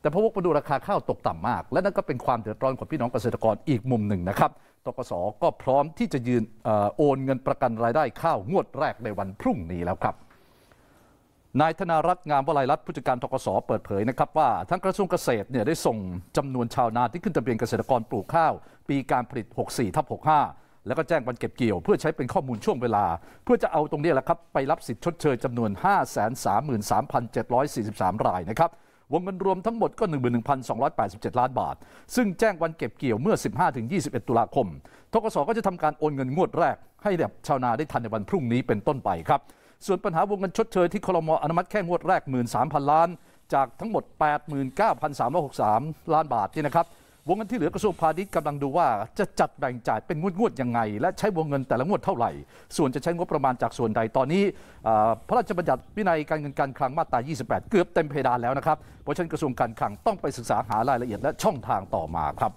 แต่พอวกมาดูราคาข้าวตกต่ำมาก และนั่นก็เป็นความเดือดร้อนของพี่น้องเกษตรกรอีกมุมหนึ่งนะครับ ตกสก็พร้อมที่จะยืนโอนเงินประกันรายได้ข้าวงวดแรกในวันพรุ่งนี้แล้วครับ นายธนารัตน์งามวลัยรัตน์ผู้จัดการทกสเปิดเผยนะครับว่าทั้งกระทรวงเกษตรเนี่ยได้ส่งจำนวนชาวนาที่ขึ้นทะเบียนเกษตรกรปลูกข้าว ปีการผลิต 64ทับ65 แล้วก็แจ้งวันเก็บเกี่ยวเพื่อใช้เป็นข้อมูลช่วงเวลา เพื่อจะเอาตรงนี้แหละครับ ไปรับสิทธิ์ชดเชยจำนวน 533,743 รายนะครับวงเงินรวมทั้งหมดก็ 11,287 ล้านบาท ซึ่งแจ้งวันเก็บเกี่ยวเมื่อ 15-21 ตุลาคม ทกศก็จะทำการโอนเงินงวดแรกให้แบบชาวนาได้ทันในวันพรุ่งนี้เป็นต้นไปครับ ส่วนปัญหาวงเงินชดเชยที่คลมอนุมัติแค่งวดแรก 13,000 ล้าน จากทั้งหมด 89,363 ล้านบาทนี่นะครับวงเงินที่เหลือกระทรวงพาณิชย์กำลังดูว่า จะจัดแบ่งจ่ายเป็นงวดๆยังไง และใช้วงเงินแต่ละงวดเท่าไหร่ ส่วนจะใช้งบประมาณจากส่วนใดตอนนี้พระราชบัญญัติวินัยการเงินการคลังมาตรา 28 เกือบเต็มเพดานแล้วนะครับ เพราะฉะนั้นกระทรวงการคลังต้องไปศึกษาหารายละเอียดและช่องทางต่อมาครับ